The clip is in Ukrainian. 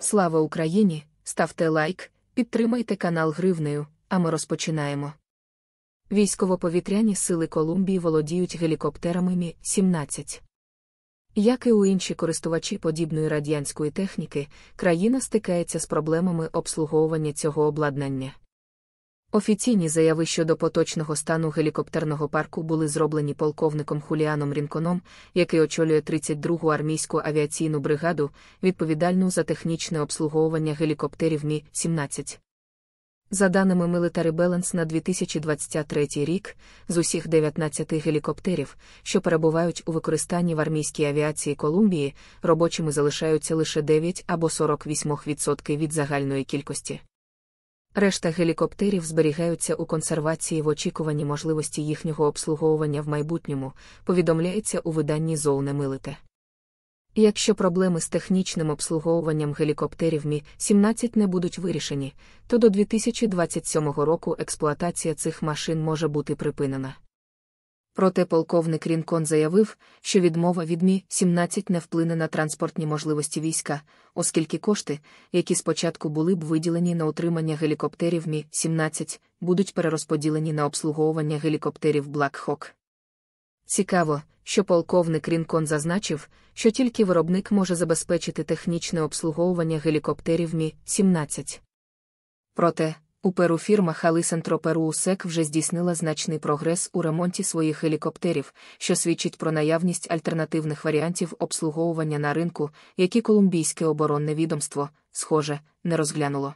Слава Україні! Ставте лайк, підтримайте канал Гривнею, а ми розпочинаємо. Військово-повітряні сили Колумбії володіють гелікоптерами Мі 17. Як і у інші користувачі подібної радянської техніки, країна стикається з проблемами обслуговування цього обладнання. Офіційні заяви щодо поточного стану гелікоптерного парку були зроблені полковником Хуліаном Рінконом, який очолює 32-гу армійську авіаційну бригаду, відповідальну за технічне обслуговування гелікоптерів Мі 17. За даними Military Balance на 2023 рік, з усіх 19 гелікоптерів, що перебувають у використанні в армійській авіації Колумбії, робочими залишаються лише 9 або 48% від загальної кількості. Решта гелікоптерів зберігаються у консервації в очікуванні можливості їхнього обслуговування в майбутньому, повідомляється у виданні «Зол милите». Якщо проблеми з технічним обслуговуванням гелікоптерів Мі 17 не будуть вирішені, то до 2027 року експлуатація цих машин може бути припинена. Проте полковник Рінкон заявив, що відмова від мі 17 не вплине на транспортні можливості війська, оскільки кошти, які спочатку були б виділені на утримання гелікоптерів Мі 17, будуть перерозподілені на обслуговування гелікоптерів Black Hawk. Цікаво, що полковник Рінкон зазначив, що тільки виробник може забезпечити технічне обслуговування гелікоптерів Мі 17. Проте, у перуфірма Перу УСЕК вже здійснила значний прогрес у ремонті своїх гелікоптерів, що свідчить про наявність альтернативних варіантів обслуговування на ринку, які колумбійське оборонне відомство, схоже, не розглянуло.